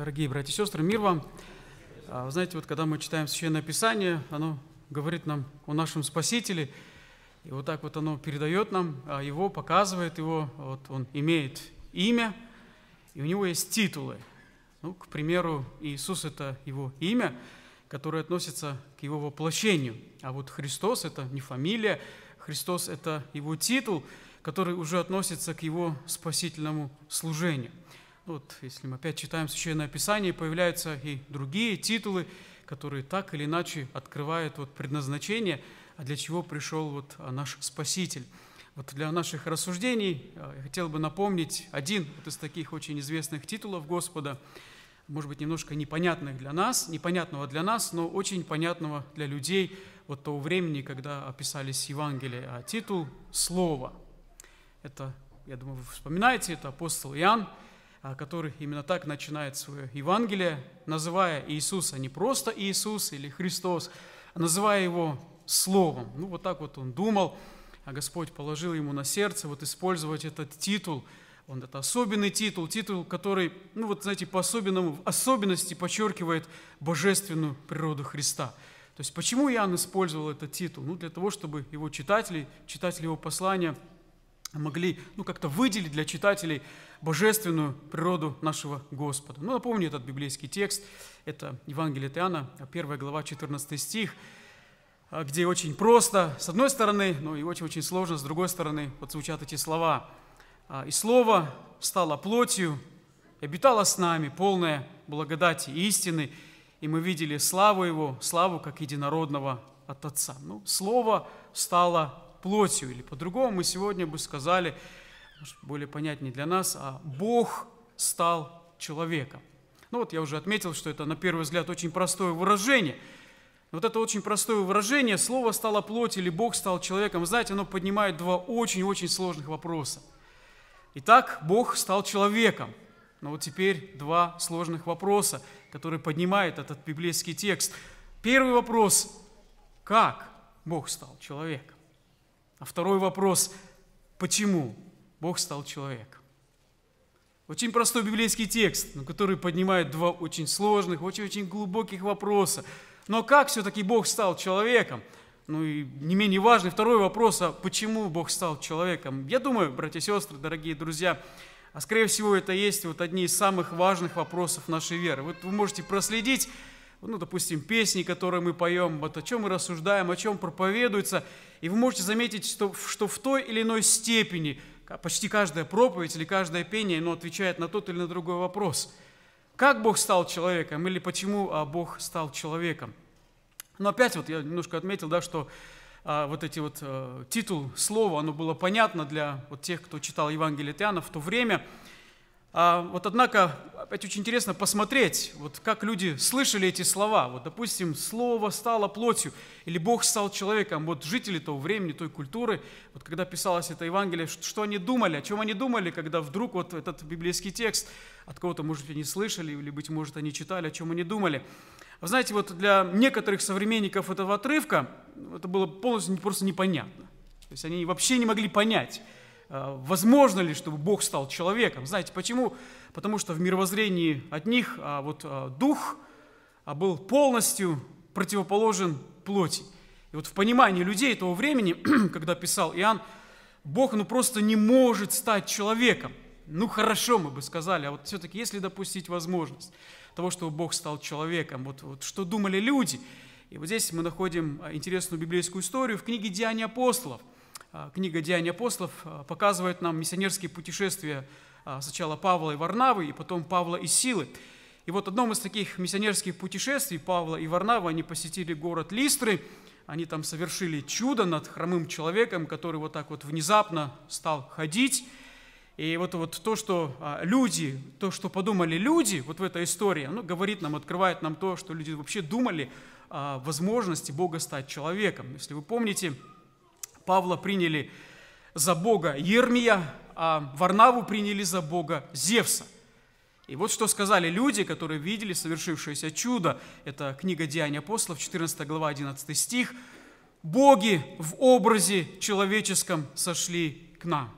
Дорогие братья и сестры, мир вам. А, вы знаете, вот когда мы читаем Священное Писание, оно говорит нам о нашем Спасителе, и вот так вот оно передает нам а, его, показывает его, вот он имеет имя, и у него есть титулы. Ну, к примеру, Иисус – это его имя, которое относится к его воплощению, а вот Христос – это не фамилия, Христос – это его титул, который уже относится к его спасительному служению – вот, если мы опять читаем Священное Писание, появляются и другие титулы, которые так или иначе открывают вот предназначение, а для чего пришел вот а, наш Спаситель. Вот для наших рассуждений а, я хотел бы напомнить один вот из таких очень известных титулов Господа, может быть, немножко непонятных для нас, непонятного для нас, но очень понятного для людей вот того времени, когда описались Евангелия. А титул – «Слово». Это, я думаю, вы вспоминаете, это апостол Иоанн – а, который именно так начинает свое Евангелие, называя Иисуса не просто Иисус или Христос, а называя его Словом. Ну, вот так вот он думал, а Господь положил ему на сердце вот использовать этот титул. Он это особенный титул, титул, который, ну вот знаете, по-особенному, в особенности подчеркивает божественную природу Христа. То есть почему Иоанн использовал этот титул? Ну, для того, чтобы его читатели, читатели его послания – могли ну, как-то выделить для читателей божественную природу нашего Господа. Ну, напомню этот библейский текст, это Евангелие Иоанна, 1 глава, 14 стих, а, где очень просто, с одной стороны, но ну, и очень-очень сложно, с другой стороны, вот звучат эти слова. «А, «И Слово стало плотью, и обитало с нами, полное благодати и истины, и мы видели славу Его, славу как единородного от Отца». Ну, Слово стало плотью, или по-другому мы сегодня бы сказали, более понятнее для нас, а Бог стал человеком. Ну вот я уже отметил, что это на первый взгляд очень простое выражение. Вот это очень простое выражение, слово стало плотью или Бог стал человеком, знаете, оно поднимает два очень-очень сложных вопроса. Итак, Бог стал человеком. Но ну вот теперь два сложных вопроса, которые поднимает этот библейский текст. Первый вопрос – как Бог стал человеком? А второй вопрос – почему Бог стал человеком? Очень простой библейский текст, но который поднимает два очень сложных, очень-очень глубоких вопроса. Но как все-таки Бог стал человеком? Ну и не менее важный второй вопрос, а почему Бог стал человеком? Я думаю, братья и сестры, дорогие друзья, а скорее всего это есть вот одни из самых важных вопросов нашей веры. Вот вы можете проследить ну, допустим, песни, которые мы поем, вот о чем мы рассуждаем, о чем проповедуется. И вы можете заметить, что, что в той или иной степени почти каждая проповедь или каждое пение, но отвечает на тот или на другой вопрос. Как Бог стал человеком или почему а, Бог стал человеком? Но ну, опять вот я немножко отметил, да, что а, вот эти вот а, титул слова, оно было понятно для вот тех, кто читал Евангелие Иоанна в то время – а вот однако, опять очень интересно посмотреть, вот как люди слышали эти слова. Вот, допустим, слово стало плотью, или Бог стал человеком. Вот жители того времени, той культуры, вот когда писалось это Евангелие, что они думали, о чем они думали, когда вдруг вот этот библейский текст от кого-то, может быть, они слышали, или, быть может, они читали, о чем они думали. Вы знаете, вот для некоторых современников этого отрывка это было полностью просто непонятно. То есть они вообще не могли понять, а, возможно ли, чтобы Бог стал человеком. Знаете почему? Потому что в мировоззрении от них а вот а, дух был полностью противоположен плоти. И вот в понимании людей того времени, когда писал Иоанн, Бог ну просто не может стать человеком. Ну хорошо, мы бы сказали, а вот все-таки если допустить возможность того, чтобы Бог стал человеком, вот, вот что думали люди? И вот здесь мы находим интересную библейскую историю в книге «Деяния апостолов», а, книга «Деяния апостолов» а, показывает нам миссионерские путешествия а, сначала Павла и Варнавы, и потом Павла и Силы. И вот в одном из таких миссионерских путешествий Павла и Варнавы они посетили город Листры, они там совершили чудо над хромым человеком, который вот так вот внезапно стал ходить. И вот, вот то, что люди, то, что подумали люди вот в этой истории, оно говорит нам, открывает нам то, что люди вообще думали о возможности Бога стать человеком. Если вы помните, Павла приняли за бога Ермия, а Варнаву приняли за бога Зевса. И вот что сказали люди, которые видели совершившееся чудо. Это книга Деяний апостолов, 14 глава, 11 стих. «Боги в образе человеческом сошли к нам».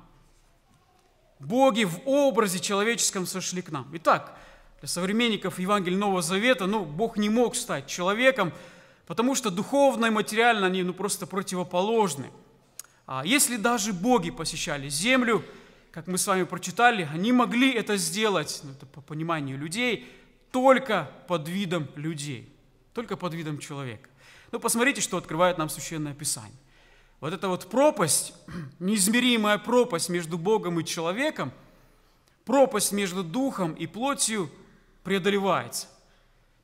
Боги в образе человеческом сошли к нам. Итак, для современников Евангелия Нового Завета, ну, Бог не мог стать человеком, потому что духовно и материально они ну, просто противоположны – а Если даже боги посещали землю, как мы с вами прочитали, они могли это сделать, ну, это по пониманию людей, только под видом людей, только под видом человека. Но ну, посмотрите, что открывает нам Священное Писание. Вот эта вот пропасть, неизмеримая пропасть между Богом и человеком, пропасть между духом и плотью преодолевается.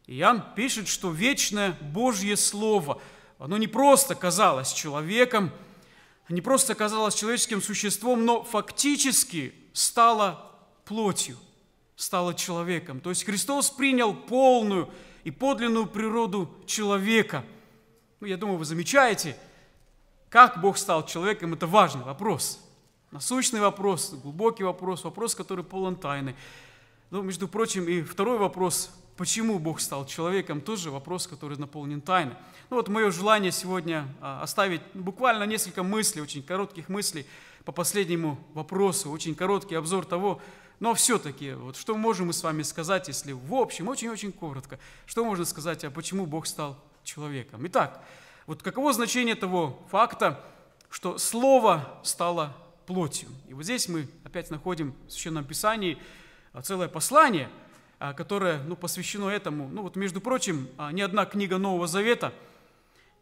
Иоанн пишет, что вечное Божье Слово, оно не просто казалось человеком – не просто оказалось человеческим существом, но фактически стало плотью, стало человеком. То есть Христос принял полную и подлинную природу человека. Ну, я думаю, вы замечаете, как Бог стал человеком, это важный вопрос. Насущный вопрос, глубокий вопрос, вопрос, который полон тайны. Но, ну, между прочим, и второй вопрос Почему Бог стал человеком, тоже вопрос, который наполнен тайной. Ну вот мое желание сегодня а, оставить буквально несколько мыслей, очень коротких мыслей по последнему вопросу, очень короткий обзор того, но все-таки, вот что можем мы с вами сказать, если в общем, очень-очень коротко, что можно сказать, а почему Бог стал человеком? Итак, вот каково значение того факта, что Слово стало плотью? И вот здесь мы опять находим в Священном Писании а, целое послание – а, которое ну, посвящено этому. Ну вот, между прочим, а, ни одна книга Нового Завета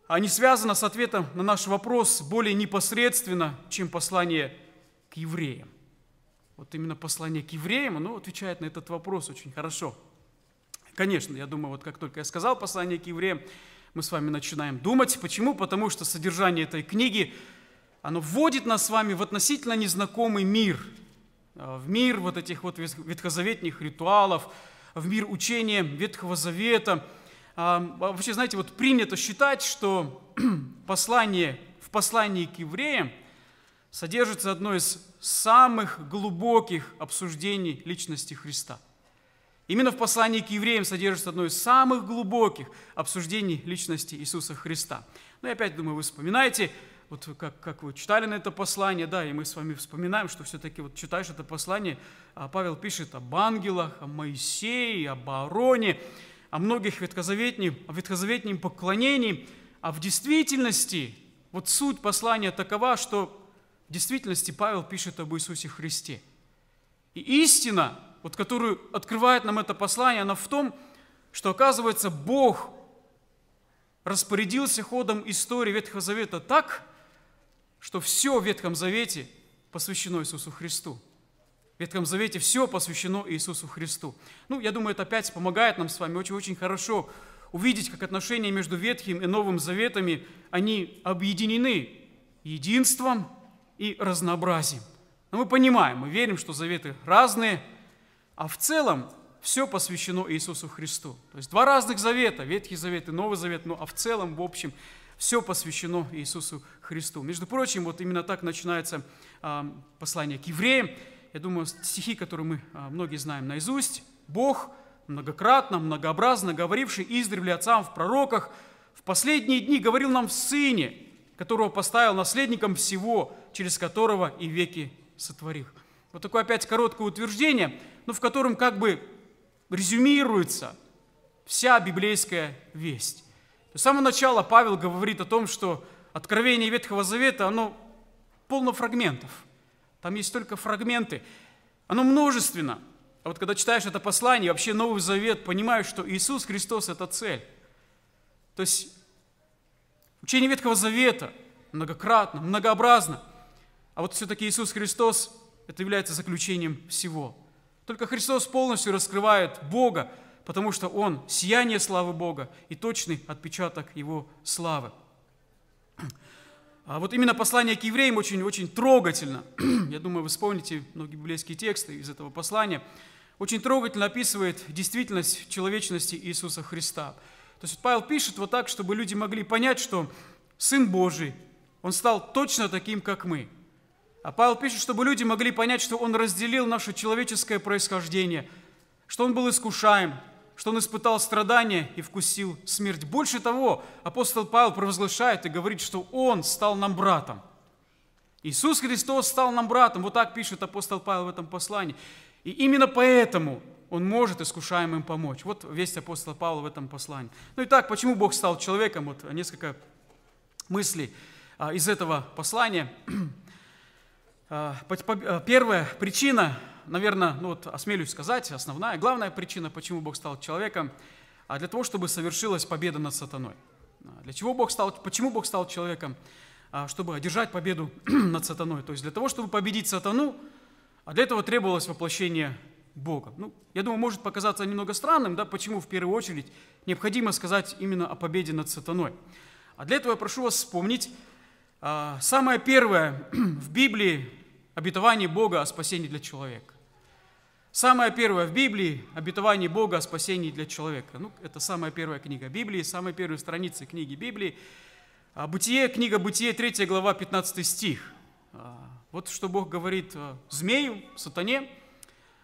а не связана с ответом на наш вопрос более непосредственно, чем послание к евреям. Вот именно послание к евреям, оно отвечает на этот вопрос очень хорошо. Конечно, я думаю, вот как только я сказал послание к евреям, мы с вами начинаем думать. Почему? Потому что содержание этой книги, оно вводит нас с вами в относительно незнакомый мир – Э, в мир вот этих вот ветхозаветных ритуалов, в мир учения Ветхого Завета. А, а вообще, знаете, вот принято считать, что послание, в послании к евреям содержится одно из самых глубоких обсуждений личности Христа. Именно в послании к евреям содержится одно из самых глубоких обсуждений личности Иисуса Христа. Ну и опять, думаю, вы вспоминаете, вот как, как вы читали на это послание, да, и мы с вами вспоминаем, что все-таки вот читаешь это послание, а, Павел пишет об ангелах, о Моисее, об Аароне, о многих ветхозаветнем, о ветхозаветнем поклонении, а в действительности, вот суть послания такова, что в действительности Павел пишет об Иисусе Христе. И истина, вот которую открывает нам это послание, она в том, что, оказывается, Бог распорядился ходом истории Ветхого Завета так, что все в Ветхом Завете посвящено Иисусу Христу. В Ветхом Завете все посвящено Иисусу Христу. Ну, я думаю, это опять помогает нам с вами очень-очень хорошо увидеть, как отношения между Ветхим и Новым Заветами, они объединены единством и разнообразием. Но мы понимаем, мы верим, что заветы разные, а в целом все посвящено Иисусу Христу. То есть два разных завета, Ветхий Завет и Новый Завет, но а в целом, в общем, все посвящено Иисусу Христу. Между прочим, вот именно так начинается а, послание к евреям. Я думаю, стихи, которые мы а, многие знаем наизусть. «Бог, многократно, многообразно говоривший издревле отцам в пророках, в последние дни говорил нам в Сыне, которого поставил наследником всего, через которого и веки сотворил. Вот такое опять короткое утверждение, но в котором как бы резюмируется вся библейская весть с самого начала Павел говорит о том, что откровение Ветхого Завета, оно полно фрагментов. Там есть только фрагменты. Оно множественно. А вот когда читаешь это послание, вообще Новый Завет, понимаешь, что Иисус Христос – это цель. То есть учение Ветхого Завета многократно, многообразно. А вот все-таки Иисус Христос – это является заключением всего. Только Христос полностью раскрывает Бога, потому что Он – сияние славы Бога и точный отпечаток Его славы. А вот именно послание к евреям очень-очень трогательно. Я думаю, вы вспомните многие библейские тексты из этого послания. Очень трогательно описывает действительность человечности Иисуса Христа. То есть Павел пишет вот так, чтобы люди могли понять, что Сын Божий, Он стал точно таким, как мы. А Павел пишет, чтобы люди могли понять, что Он разделил наше человеческое происхождение, что Он был искушаем, что он испытал страдания и вкусил смерть. Больше того, апостол Павел провозглашает и говорит, что он стал нам братом. Иисус Христос стал нам братом. Вот так пишет апостол Павел в этом послании. И именно поэтому он может искушаемым помочь. Вот весть апостола Павла в этом послании. Ну и так, почему Бог стал человеком? Вот несколько мыслей а, из этого послания. А, первая причина наверное, ну вот осмелюсь сказать, основная, главная причина, почему Бог стал человеком, а для того, чтобы совершилась победа над сатаной. А для чего Бог стал, почему Бог стал человеком? А чтобы одержать победу над сатаной. То есть для того, чтобы победить сатану, а для этого требовалось воплощение Бога. Ну, я думаю, может показаться немного странным, да, почему в первую очередь необходимо сказать именно о победе над сатаной. А для этого я прошу вас вспомнить самое первое в Библии обетование Бога о спасении для человека. Самое первое в Библии – обетование Бога о спасении для человека. Ну, это самая первая книга Библии, самые первые страницы книги Библии. А, Бытие, книга Бытие, 3 глава, 15 стих. А, вот что Бог говорит а, змею, сатане.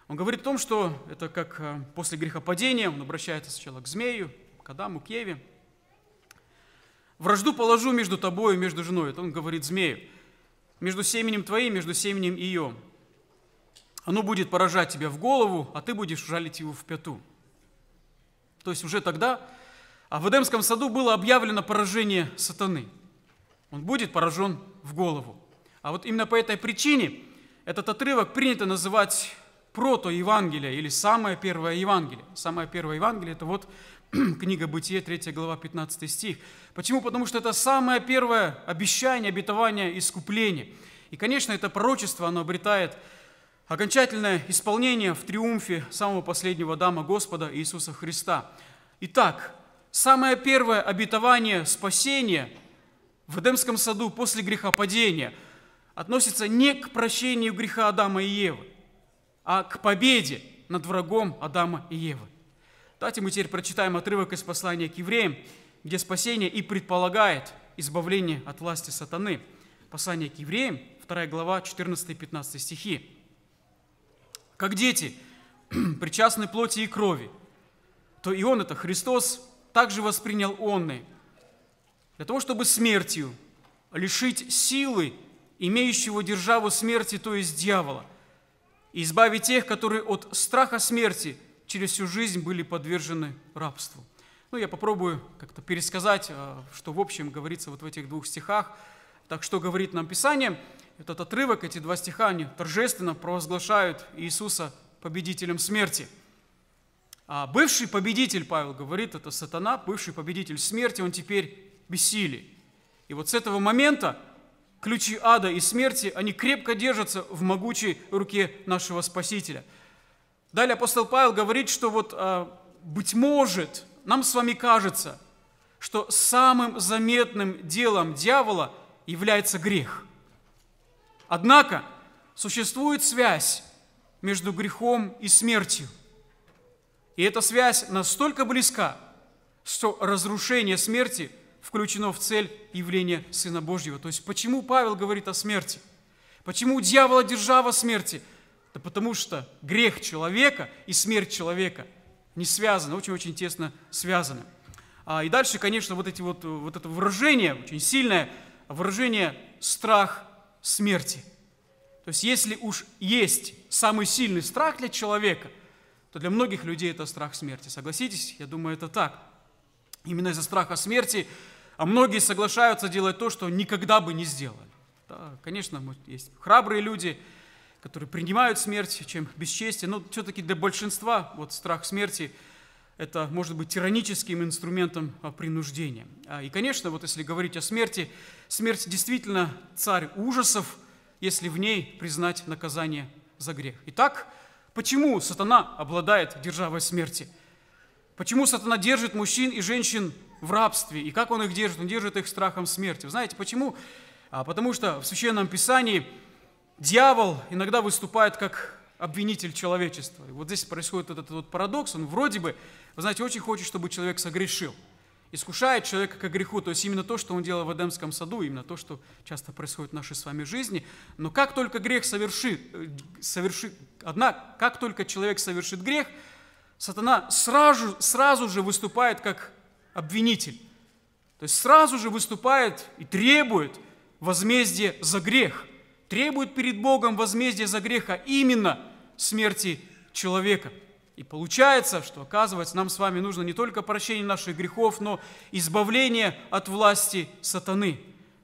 Он говорит о том, что это как после грехопадения, он обращается сначала к змею, к Адаму, к Еве. «Вражду положу между тобой и между женой». Это он говорит змею. «Между семенем твоим, между семенем ее». Оно будет поражать тебя в голову, а ты будешь жалить его в пяту. То есть уже тогда а в Эдемском саду было объявлено поражение сатаны. Он будет поражен в голову. А вот именно по этой причине этот отрывок принято называть протоевангелие или самое первое Евангелие. Самое первое Евангелие – это вот книга Бытие, 3 глава, 15 стих. Почему? Потому что это самое первое обещание, обетование, искупление. И, конечно, это пророчество, оно обретает Окончательное исполнение в триумфе самого последнего дама Господа Иисуса Христа. Итак, самое первое обетование спасения в Эдемском саду после грехопадения относится не к прощению греха Адама и Евы, а к победе над врагом Адама и Евы. Давайте мы теперь прочитаем отрывок из послания к евреям, где спасение и предполагает избавление от власти сатаны. Послание к евреям, 2 глава, 14-15 стихи как дети, причастны плоти и крови, то и он это, Христос, также воспринял онны, для того, чтобы смертью лишить силы имеющего державу смерти, то есть дьявола, и избавить тех, которые от страха смерти через всю жизнь были подвержены рабству. Ну, я попробую как-то пересказать, а, что в общем говорится вот в этих двух стихах. Так что говорит нам Писание – этот отрывок, эти два стиха, они торжественно провозглашают Иисуса победителем смерти. А бывший победитель, Павел говорит, это сатана, бывший победитель смерти, он теперь бессилий. И вот с этого момента ключи ада и смерти, они крепко держатся в могучей руке нашего Спасителя. Далее апостол Павел говорит, что вот, а, быть может, нам с вами кажется, что самым заметным делом дьявола является грех – Однако существует связь между грехом и смертью. И эта связь настолько близка, что разрушение смерти включено в цель явления Сына Божьего. То есть почему Павел говорит о смерти? Почему у дьявола держава смерти? Да потому что грех человека и смерть человека не связаны, очень-очень тесно связаны. А, и дальше, конечно, вот, эти вот, вот это выражение, очень сильное выражение страх смерти. То есть если уж есть самый сильный страх для человека, то для многих людей это страх смерти. Согласитесь? Я думаю, это так. Именно из-за страха смерти а многие соглашаются делать то, что никогда бы не сделали. Да, конечно, есть храбрые люди, которые принимают смерть, чем бесчестие, но все-таки для большинства вот страх смерти – это может быть тираническим инструментом а, принуждения. А, и, конечно, вот если говорить о смерти, смерть действительно царь ужасов, если в ней признать наказание за грех. Итак, почему сатана обладает державой смерти? Почему сатана держит мужчин и женщин в рабстве? И как он их держит? Он держит их страхом смерти. Вы знаете, почему? А, потому что в Священном Писании дьявол иногда выступает как обвинитель человечества. И вот здесь происходит вот этот вот парадокс. Он вроде бы, вы знаете, очень хочет, чтобы человек согрешил. Искушает человека к греху. То есть именно то, что он делал в Эдемском саду, именно то, что часто происходит в нашей с вами жизни. Но как только грех совершит, соверши, э, однако, как только человек совершит грех, сатана сразу, сразу же выступает как обвинитель. То есть сразу же выступает и требует возмездия за грех – требует перед Богом возмездия за греха именно смерти человека. И получается, что, оказывается, нам с вами нужно не только прощение наших грехов, но избавление от власти сатаны.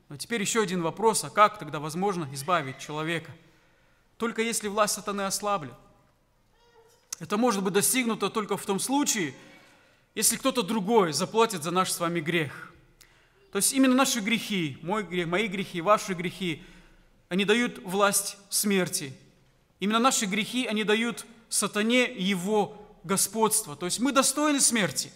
Но теперь еще один вопрос, а как тогда возможно избавить человека? Только если власть сатаны ослаблена. Это может быть достигнуто только в том случае, если кто-то другой заплатит за наш с вами грех. То есть именно наши грехи, мой грех, мои грехи, ваши грехи, они дают власть смерти Именно наши грехи, они дают сатане его господство. То есть мы достойны смерти.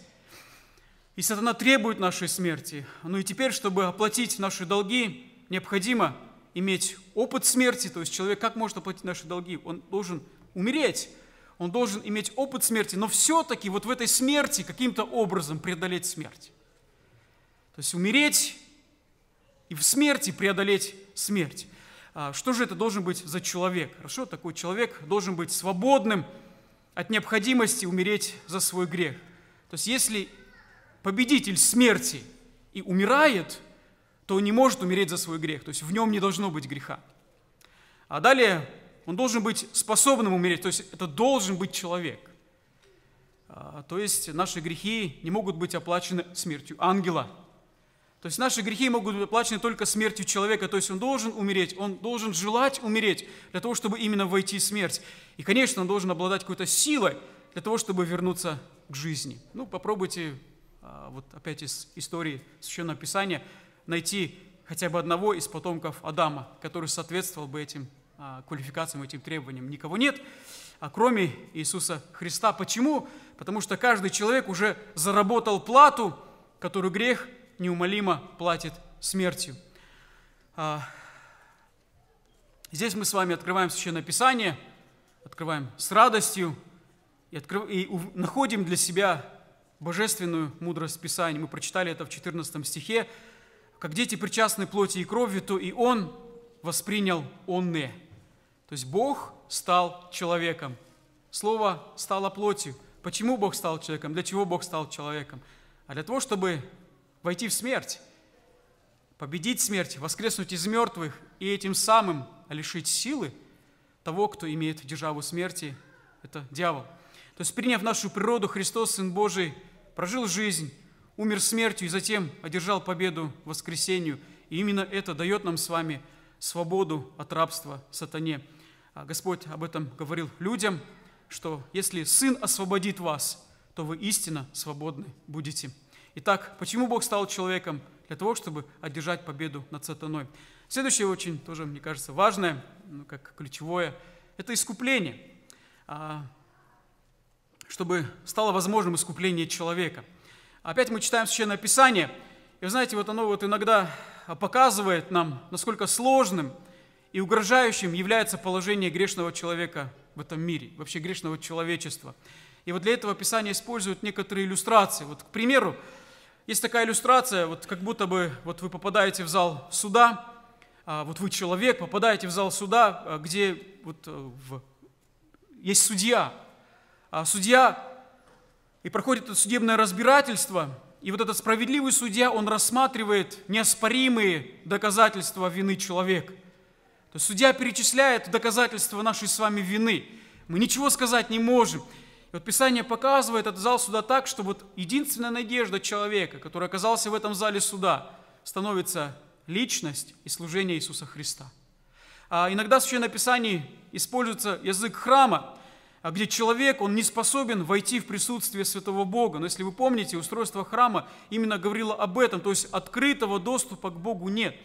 И сатана требует нашей смерти. Ну и теперь, чтобы оплатить наши долги, необходимо иметь опыт смерти. То есть человек как может оплатить наши долги? Он должен умереть. Он должен иметь опыт смерти, но все-таки вот в этой смерти каким-то образом преодолеть смерть. То есть умереть и в смерти преодолеть смерть. А, что же это должен быть за человек? Хорошо, такой человек должен быть свободным от необходимости умереть за свой грех. То есть если победитель смерти и умирает, то он не может умереть за свой грех. То есть в нем не должно быть греха. А далее он должен быть способным умереть. То есть это должен быть человек. А, то есть наши грехи не могут быть оплачены смертью ангела – то есть наши грехи могут быть оплачены только смертью человека, то есть он должен умереть, он должен желать умереть для того, чтобы именно войти в смерть. И, конечно, он должен обладать какой-то силой для того, чтобы вернуться к жизни. Ну, попробуйте а, вот опять из истории Священного Писания найти хотя бы одного из потомков Адама, который соответствовал бы этим а, квалификациям, этим требованиям. Никого нет, а кроме Иисуса Христа. Почему? Потому что каждый человек уже заработал плату, которую грех – неумолимо платит смертью. А, здесь мы с вами открываем Священное Писание, открываем с радостью и, открыв... и находим для себя божественную мудрость Писания. Мы прочитали это в 14 стихе. «Как дети причастны плоти и крови, то и Он воспринял онне». То есть Бог стал человеком. Слово стало плотью. Почему Бог стал человеком? Для чего Бог стал человеком? А для того, чтобы войти в смерть, победить смерть, воскреснуть из мертвых и этим самым лишить силы того, кто имеет державу смерти, это дьявол. То есть, приняв нашу природу, Христос, Сын Божий, прожил жизнь, умер смертью и затем одержал победу воскресению. И именно это дает нам с вами свободу от рабства сатане. А Господь об этом говорил людям, что если Сын освободит вас, то вы истинно свободны будете. Итак, почему Бог стал человеком? Для того, чтобы одержать победу над сатаной. Следующее очень тоже, мне кажется, важное, ну, как ключевое, это искупление. А, чтобы стало возможным искупление человека. Опять мы читаем Священное Писание, и вы знаете, вот оно вот иногда показывает нам, насколько сложным и угрожающим является положение грешного человека в этом мире, вообще грешного человечества. И вот для этого Писание использует некоторые иллюстрации. Вот, к примеру, есть такая иллюстрация, вот как будто бы вот вы попадаете в зал суда, а, вот вы человек, попадаете в зал суда, а, где вот э, в... есть судья. А судья, и проходит судебное разбирательство, и вот этот справедливый судья, он рассматривает неоспоримые доказательства вины человека. То есть судья перечисляет доказательства нашей с вами вины. Мы ничего сказать не можем. И вот Писание показывает этот зал суда так, что вот единственная надежда человека, который оказался в этом зале суда, становится личность и служение Иисуса Христа. А иногда в Священном Писании используется язык храма, а где человек, он не способен войти в присутствие святого Бога. Но если вы помните, устройство храма именно говорило об этом, то есть открытого доступа к Богу нет.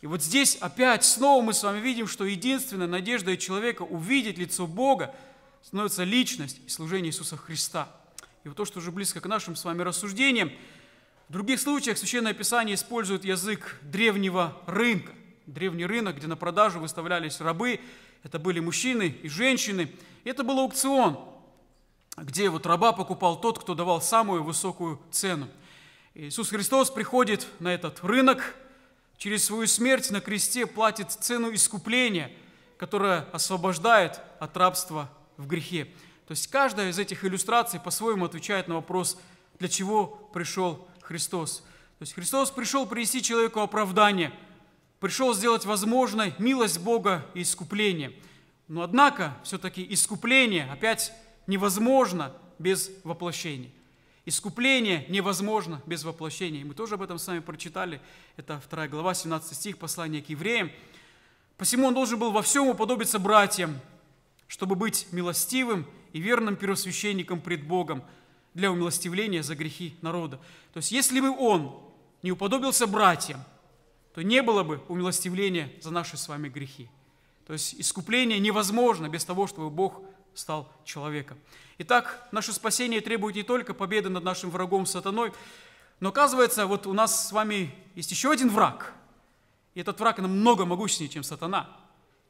И вот здесь опять снова мы с вами видим, что единственная надежда человека увидеть лицо Бога – становится личность и служение Иисуса Христа. И вот то, что уже близко к нашим с вами рассуждениям, в других случаях Священное Писание использует язык древнего рынка. Древний рынок, где на продажу выставлялись рабы, это были мужчины и женщины. И это был аукцион, где вот раба покупал тот, кто давал самую высокую цену. Иисус Христос приходит на этот рынок, через свою смерть на кресте платит цену искупления, которая освобождает от рабства в грехе. То есть каждая из этих иллюстраций по-своему отвечает на вопрос, для чего пришел Христос. То есть Христос пришел принести человеку оправдание, пришел сделать возможной милость Бога и искупление. Но однако все-таки искупление опять невозможно без воплощения. Искупление невозможно без воплощения. И мы тоже об этом с вами прочитали. Это 2 глава, 17 стих, послание к евреям. «Посему он должен был во всем уподобиться братьям, чтобы быть милостивым и верным первосвященником пред Богом для умилостивления за грехи народа. То есть, если бы он не уподобился братьям, то не было бы умилостивления за наши с вами грехи. То есть искупление невозможно без того, чтобы Бог стал человеком. Итак, наше спасение требует не только победы над нашим врагом сатаной, но оказывается, вот у нас с вами есть еще один враг. И этот враг намного могущественнее, чем сатана –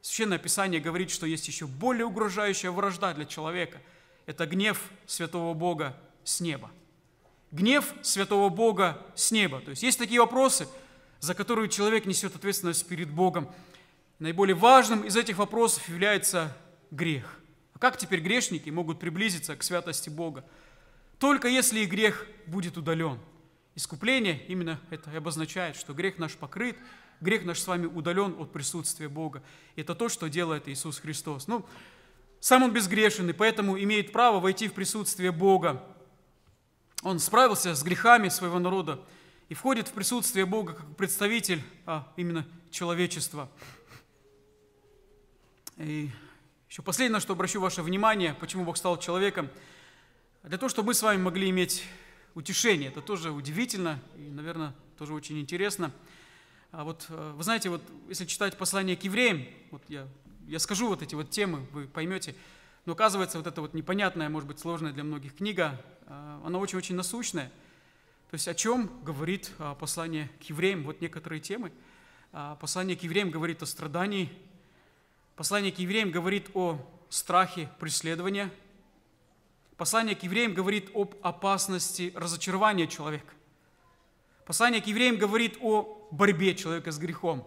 Священное Писание говорит, что есть еще более угрожающая вражда для человека. Это гнев святого Бога с неба. Гнев святого Бога с неба. То есть есть такие вопросы, за которые человек несет ответственность перед Богом. Наиболее важным из этих вопросов является грех. А как теперь грешники могут приблизиться к святости Бога? Только если и грех будет удален. Искупление именно это и обозначает, что грех наш покрыт, Грех наш с вами удален от присутствия Бога. Это то, что делает Иисус Христос. Ну, сам он безгрешен, и поэтому имеет право войти в присутствие Бога. Он справился с грехами своего народа и входит в присутствие Бога как представитель а, именно человечества. И еще последнее, что обращу ваше внимание, почему Бог стал человеком, для того, чтобы мы с вами могли иметь утешение. Это тоже удивительно и, наверное, тоже очень интересно – а вот, э, вы знаете, вот если читать послание к евреям, вот я, я скажу вот эти вот темы, вы поймете, но оказывается, вот эта вот непонятная, может быть, сложная для многих книга, э, она очень-очень насущная. То есть о чем говорит а, послание к евреям? Вот некоторые темы. А, послание к евреям говорит о страдании. Послание к евреям говорит о страхе преследования. Послание к евреям говорит об опасности разочарования человека. Послание к евреям говорит о борьбе человека с грехом.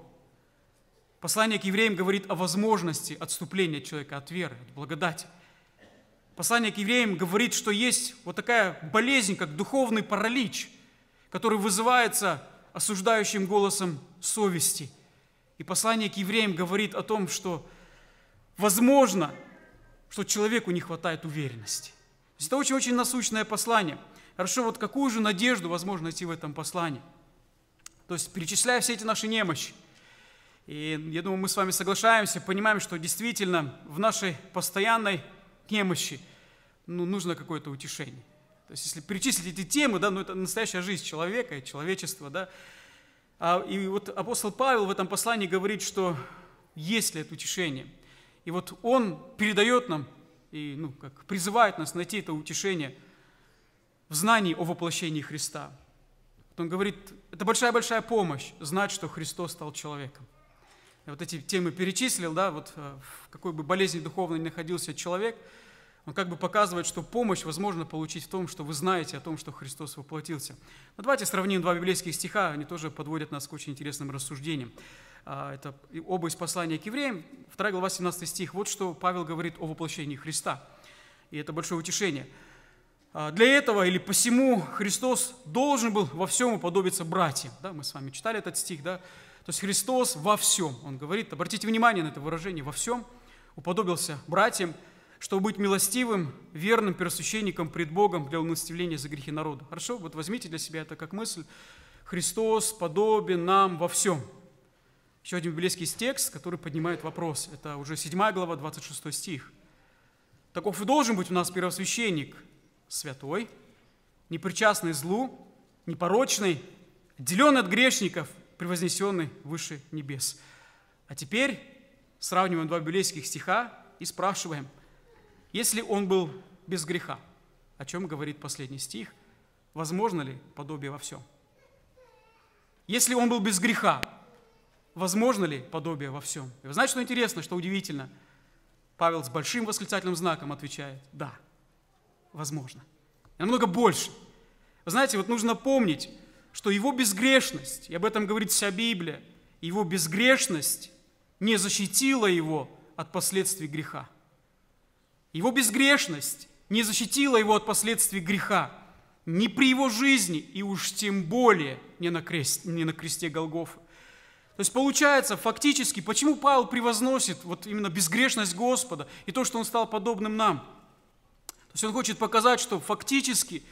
Послание к евреям говорит о возможности отступления человека от веры, от благодати. Послание к евреям говорит, что есть вот такая болезнь, как духовный паралич, который вызывается осуждающим голосом совести. И послание к евреям говорит о том, что возможно, что человеку не хватает уверенности. То есть это очень-очень насущное послание. Хорошо, вот какую же надежду возможно найти в этом послании – то есть перечисляя все эти наши немощи. И я думаю, мы с вами соглашаемся, понимаем, что действительно в нашей постоянной немощи ну, нужно какое-то утешение. То есть если перечислить эти темы, да, ну это настоящая жизнь человека и человечества, да. А, и вот апостол Павел в этом послании говорит, что есть ли это утешение. И вот он передает нам, и, ну, как призывает нас найти это утешение в знании о воплощении Христа – он говорит, это большая-большая помощь знать, что Христос стал человеком. Я вот эти темы перечислил, да, вот э, в какой бы болезни духовной ни находился человек, он как бы показывает, что помощь возможно получить в том, что вы знаете о том, что Христос воплотился. Но давайте сравним два библейских стиха, они тоже подводят нас к очень интересным рассуждениям. А, это оба из послания к евреям, 2 глава 17 стих. Вот что Павел говорит о воплощении Христа. И это большое утешение – а, для этого или посему Христос должен был во всем уподобиться братьям. Да, мы с вами читали этот стих, да? То есть Христос во всем, он говорит, обратите внимание на это выражение, во всем уподобился братьям, чтобы быть милостивым, верным первосвященником пред Богом для умилостивления за грехи народа. Хорошо? Вот возьмите для себя это как мысль. Христос подобен нам во всем. Еще один библейский текст, который поднимает вопрос. Это уже 7 глава, 26 стих. Таков и должен быть у нас первосвященник – святой, непричастный злу, непорочный, отделен от грешников, превознесенный выше небес. А теперь сравниваем два библейских стиха и спрашиваем, если он был без греха, о чем говорит последний стих, возможно ли подобие во всем? Если он был без греха, возможно ли подобие во всем? И вы знаете, что интересно, что удивительно? Павел с большим восклицательным знаком отвечает «да» возможно. И намного больше. Вы знаете, вот нужно помнить, что его безгрешность, и об этом говорит вся Библия, его безгрешность не защитила его от последствий греха. Его безгрешность не защитила его от последствий греха. Ни при его жизни, и уж тем более не на, крест, не на кресте Голгофа. То есть получается, фактически, почему Павел превозносит вот именно безгрешность Господа и то, что он стал подобным нам – то есть он хочет показать, что фактически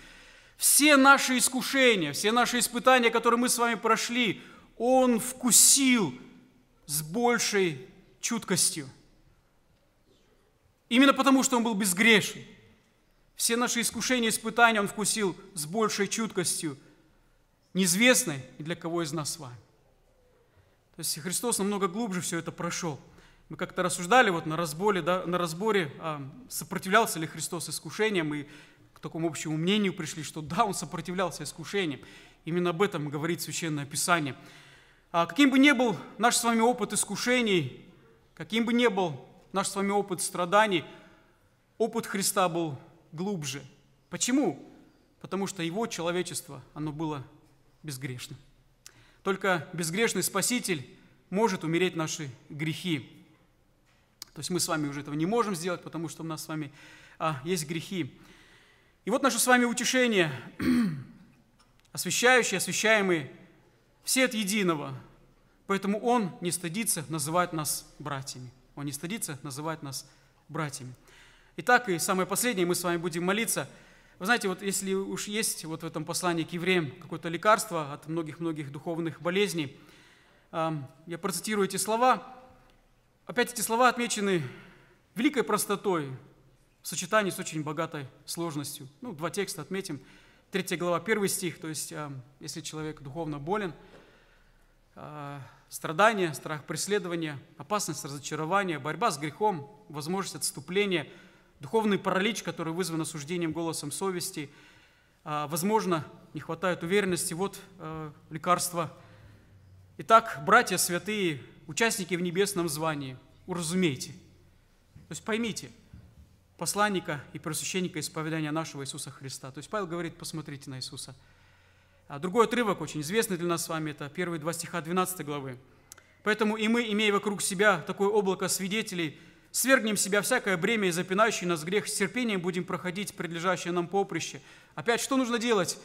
все наши искушения, все наши испытания, которые мы с вами прошли, он вкусил с большей чуткостью. Именно потому, что он был безгрешен. Все наши искушения, испытания он вкусил с большей чуткостью, неизвестной для кого из нас с вами. То есть Христос намного глубже все это прошел – мы как-то рассуждали вот на, разборе, да, на разборе, а, сопротивлялся ли Христос искушениям, и к такому общему мнению пришли, что да, он сопротивлялся искушениям. Именно об этом говорит Священное Писание. А каким бы ни был наш с вами опыт искушений, каким бы ни был наш с вами опыт страданий, опыт Христа был глубже. Почему? Потому что его человечество, оно было безгрешным. Только безгрешный Спаситель может умереть наши грехи. То есть мы с вами уже этого не можем сделать, потому что у нас с вами а, есть грехи. И вот наше с вами утешение, освящающий, освящаемый, все от единого. Поэтому Он не стыдится называть нас братьями. Он не стыдится называть нас братьями. Итак, и самое последнее, мы с вами будем молиться. Вы знаете, вот если уж есть вот в этом послании к евреям какое-то лекарство от многих-многих духовных болезней, я процитирую эти слова – Опять эти слова отмечены великой простотой в сочетании с очень богатой сложностью. Ну, два текста отметим. Третья глава, первый стих, то есть, а, если человек духовно болен, а, страдания, страх преследования, опасность разочарования, борьба с грехом, возможность отступления, духовный паралич, который вызван осуждением голосом совести, а, возможно, не хватает уверенности, вот лекарство. Итак, братья святые, участники в небесном звании, уразумейте. То есть поймите, посланника и просвященника исповедания нашего Иисуса Христа. То есть Павел говорит, посмотрите на Иисуса. А другой отрывок, очень известный для нас с вами, это первые два стиха 12 главы. «Поэтому и мы, имея вокруг себя такое облако свидетелей, свергнем себя всякое бремя и запинающий нас грех, с терпением будем проходить предлежащее нам поприще». Опять, что нужно делать?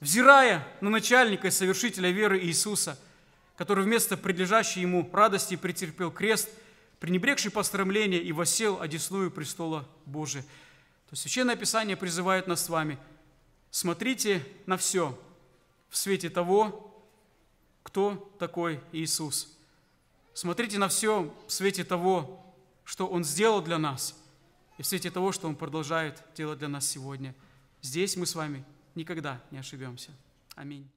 «Взирая на начальника и совершителя веры Иисуса – который вместо предлежащей ему радости претерпел крест, пренебрегший пострамление и восел одесную престола Божия. То Священное Писание призывает нас с вами, смотрите на все в свете того, кто такой Иисус. Смотрите на все в свете того, что Он сделал для нас, и в свете того, что Он продолжает делать для нас сегодня. Здесь мы с вами никогда не ошибемся. Аминь.